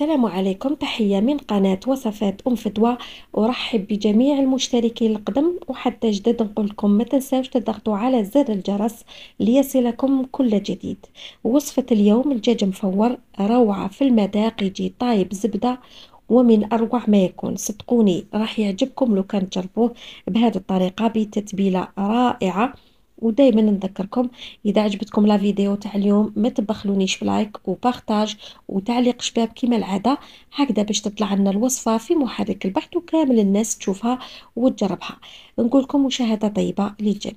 السلام عليكم تحية من قناة وصفات أم فتوى أرحب بجميع المشتركين القدم وحتى جدد نقول لكم ما تنساوش تضغطوا على زر الجرس ليصلكم كل جديد وصفة اليوم الدجاج مفور روعة في المذاق يجي طايب زبدة ومن أروع ما يكون صدقوني راح يعجبكم لو كان تجربوه بهذه الطريقة بتتبيلة رائعة ودائما نذكركم اذا عجبتكم لا فيديو تاع اليوم ما تبخلونيش بلايك وبارطاج وتعليق شباب كما العاده هكذا باش تطلع لنا الوصفه في محرك البحث وكامل الناس تشوفها وتجربها نقول لكم مشاهده طيبه للجميع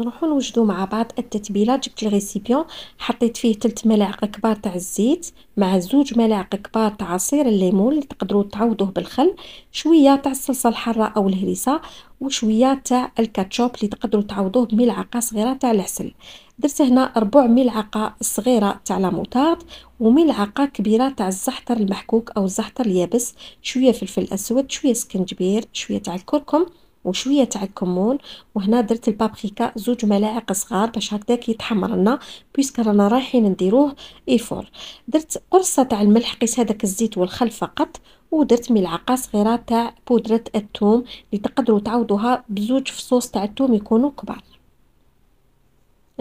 نروحو نوجدو مع بعض التتبيلة جبت الريسيبيون حطيت فيه تلت ملاعق كبار تاع الزيت مع زوج ملاعق كبار تاع عصير الليمون اللي تقدروا تعوضوه بالخل شوية تاع الصلصة الحارة او الهريسة وشوية تاع الكاتشوب اللي تقدروا تعوضوه بملعقة صغيرة تاع العسل درت هنا ربع ملعقة صغيرة تاع لاموطارد وملعقة كبيرة تاع الزعتر المحكوك او الزعتر اليابس شوية فلفل اسود شوية سكنجبير شوية تاع الكركم وشويه تاع الكمون وهنا درت البابريكا زوج ملاعق صغار باش هكذاك يتحمر لنا بويسك رانا رايحين نديروه ايفور درت قرصه تاع الملح قيس هذاك الزيت والخل فقط ودرت ملعقه صغيره تاع بودره الثوم اللي تقدروا تعوضوها بزوج فصوص تاع الثوم يكونوا كبار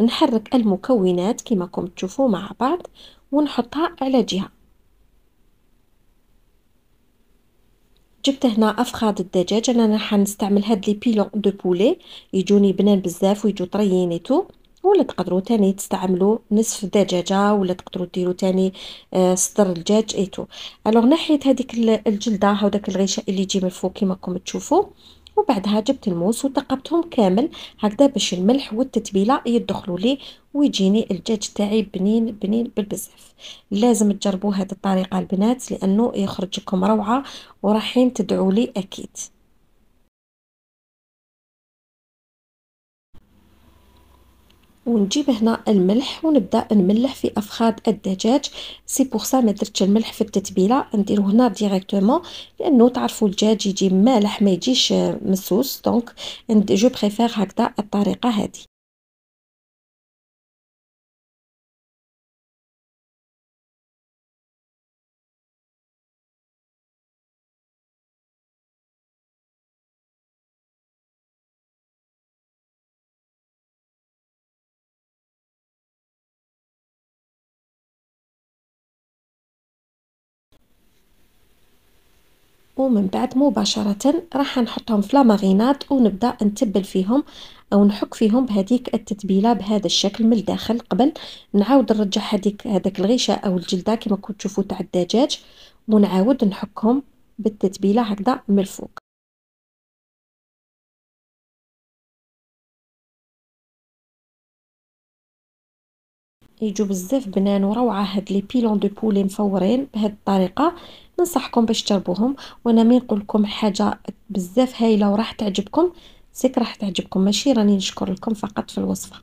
نحرك المكونات كما راكم تشوفوا مع بعض ونحطها على جهه جبت هنا افخاذ الدجاج انا حنستعمل هاد لي بيلون دو بولي يجوني بنان بزاف ويجو ايتو ولا تقدروا تاني تستعملوا نصف دجاجه ولا تقدروا ديروا تاني آه، صدر الدجاج ايتو الوغ نحيت هذيك الجلده هذاك الغشاء اللي يجي من الفوق كما راكم تشوفوا وبعدها جبت الموس وتقبتهم كامل هكذا باش الملح والتتبيله يدخلوا لي ويجيني الدجاج تاعي بنين بنين بالبزاف لازم تجربوا هذه الطريقه البنات لانه يخرج لكم روعه وراحين تدعوا لي اكيد ونجيب هنا الملح ونبدا نملح في افخاذ الدجاج سي بوغ سا ما درتش الملح في التتبيله نديرو هنا ديريكتومون لانه تعرفوا الدجاج يجي مالح ما يجيش مسوس دونك جو بريفير هكذا الطريقه هذه ومن بعد مباشرة راح نحطهم في لاماغينات ونبدأ نتبل فيهم أو نحك فيهم بهذيك التتبيلة بهذا الشكل من الداخل قبل نعاود نرجع هذيك هذاك الغيشة أو الجلدة كما كنت تشوفوا تاع الدجاج ونعاود نحكهم بالتتبيلة هكذا من الفوق يجوا بزاف بنان وروعه هاد لي بيلون دو بولي مفورين بهاد الطريقه ننصحكم باش تجربوهم وانا مين نقول لكم حاجه بزاف هايله وراح تعجبكم سيك راح تعجبكم ماشي راني نشكر لكم فقط في الوصفه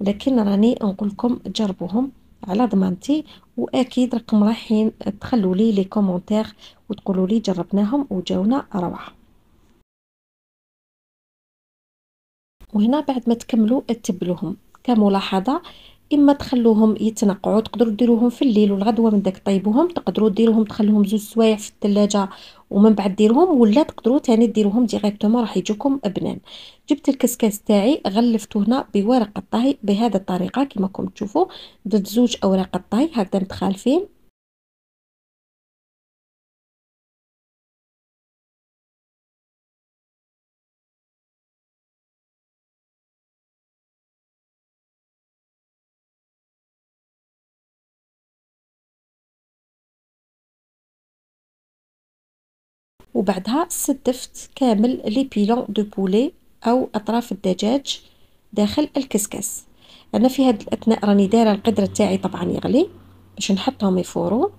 ولكن راني نقول لكم جربوهم على ضمانتي واكيد راكم رايحين تخلوا لي لي كومونتير وتقولوا لي جربناهم وجاونا روعه وهنا بعد ما تكملوا تبلوهم كملاحظه اما تخلوهم يتنقعوا تقدروا ديروهم في الليل والغدوه من داك طيبوهم تقدروا ديروهم تخلوهم زوج سوايع في الثلاجه ومن بعد ديروهم ولا تقدروا تاني ديروهم ديريكتومون راح يجوكم بنان جبت الكسكاس تاعي غلفته هنا بورق الطهي بهذه الطريقه كما راكم تشوفوا درت زوج اوراق الطهي هكذا متخالفين وبعدها صدفت كامل لي بيلون دو بولي أو أطراف الدجاج داخل الكسكاس أنا في هاد الأثناء راني دايرة القدر تاعي طبعا يغلي باش نحطهم يفورو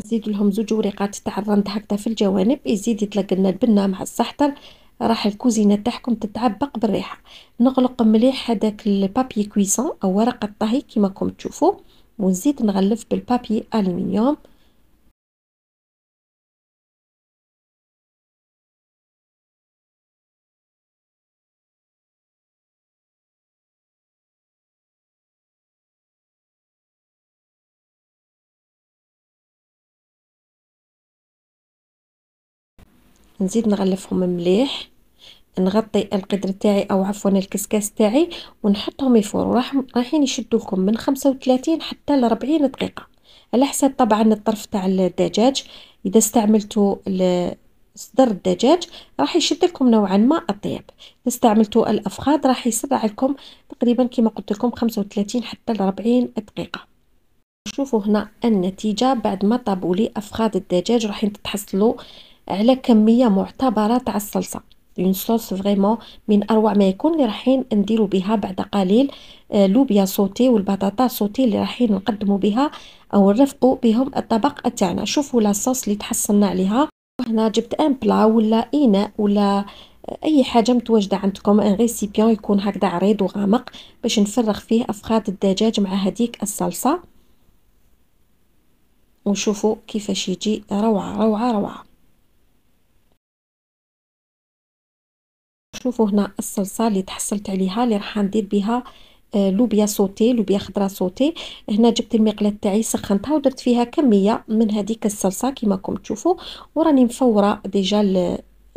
نزيد لهم زوج وريقات تاع الرند هكذا في الجوانب يزيد يطلق لنا البنه مع السحتر راح الكوزينه تاعكم تتعبق بالريحه نغلق مليح هذاك البابي كويسون او ورق الطهي كيما راكم تشوفوا ونزيد نغلف بالبابي الومنيوم نزيد نغلفهم مليح نغطي القدر تاعي او عفوا الكسكاس تاعي ونحطهم يفوروا راح رايحين يشدوا لكم من 35 حتى ل 40 دقيقه على حسب طبعا الطرف تاع الدجاج اذا استعملتوا صدر الدجاج راح يشد لكم نوعا ما الطياب اذا استعملتوا الافخاذ راح يسرع لكم تقريبا كما قلت لكم 35 حتى ل 40 دقيقه شوفوا هنا النتيجه بعد ما طابوا لي افخاذ الدجاج راح تتحصلوا على كمية معتبرة تاع الصلصة اون صوص فريمون من اروع ما يكون اللي رايحين نديرو بها بعد قليل آه، لوبيا صوتي والبطاطا صوتي اللي رايحين نقدمو بها او نرفقوا بهم الطبق تاعنا شوفوا لاصوص اللي تحصلنا عليها هنا جبت ان بلا ولا اناء ولا آه، اي حاجه متواجده عندكم ان ريسيبيون يكون هكذا عريض وغامق باش نفرغ فيه افخاذ الدجاج مع هذيك الصلصه ونشوفوا كيفاش يجي روعه روعه روعه شوفوا هنا الصلصة اللي تحصلت عليها اللي راح ندير بها آه، لوبيا سوتي لوبيا خضراء سوتي هنا جبت المقلاة تاعي سخنتها ودرت فيها كمية من هذيك الصلصة كما راكم تشوفوا وراني مفورة ديجا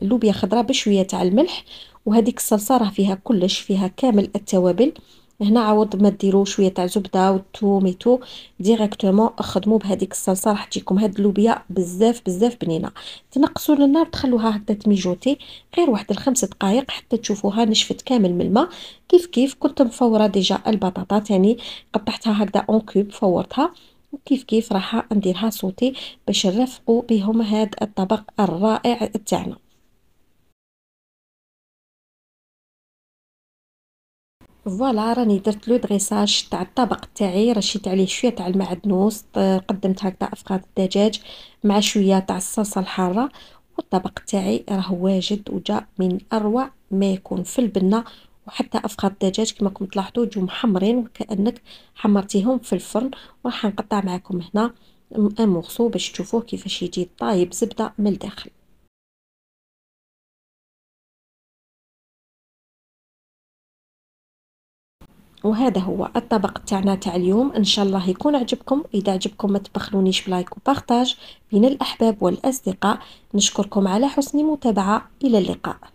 اللوبيا خضراء بشوية تاع الملح وهذيك الصلصة راه فيها كلش فيها كامل التوابل هنا عوض ما ديروا شويه تاع زبده ايتو ديريكتومون خدموا بهذيك الصلصه راح تجيكم هاد اللوبيا بزاف بزاف بنينه تنقصوا للنار تخلوها هكذا تميجوتي غير واحد الخمس دقائق حتى تشوفوها نشفت كامل من الماء كيف كيف كنت مفوره ديجا البطاطا تاني قطعتها هكذا اون كوب فورتها وكيف كيف راح نديرها صوتي باش نرفقوا بهم هاد الطبق الرائع تاعنا فوالا راني درت لو دريساج تاع الطبق تاعي رشيت عليه شويه تاع المعدنوس آه، قدمت هكذا افقاد الدجاج مع شويه تاع الصلصه الحاره والطبق تاعي راه واجد وجا من اروع ما يكون في البنه وحتى افقاد الدجاج كما راكم تلاحظوا جو محمرين وكانك حمرتيهم في الفرن وراح نقطع معكم هنا امورسو آه، باش تشوفوه كيفاش يجي طايب زبده من الداخل وهذا هو الطبق تاعنا تاع اليوم ان شاء الله يكون عجبكم اذا عجبكم ما تبخلونيش بلايك وبارطاج بين الاحباب والاصدقاء نشكركم على حسن المتابعه الى اللقاء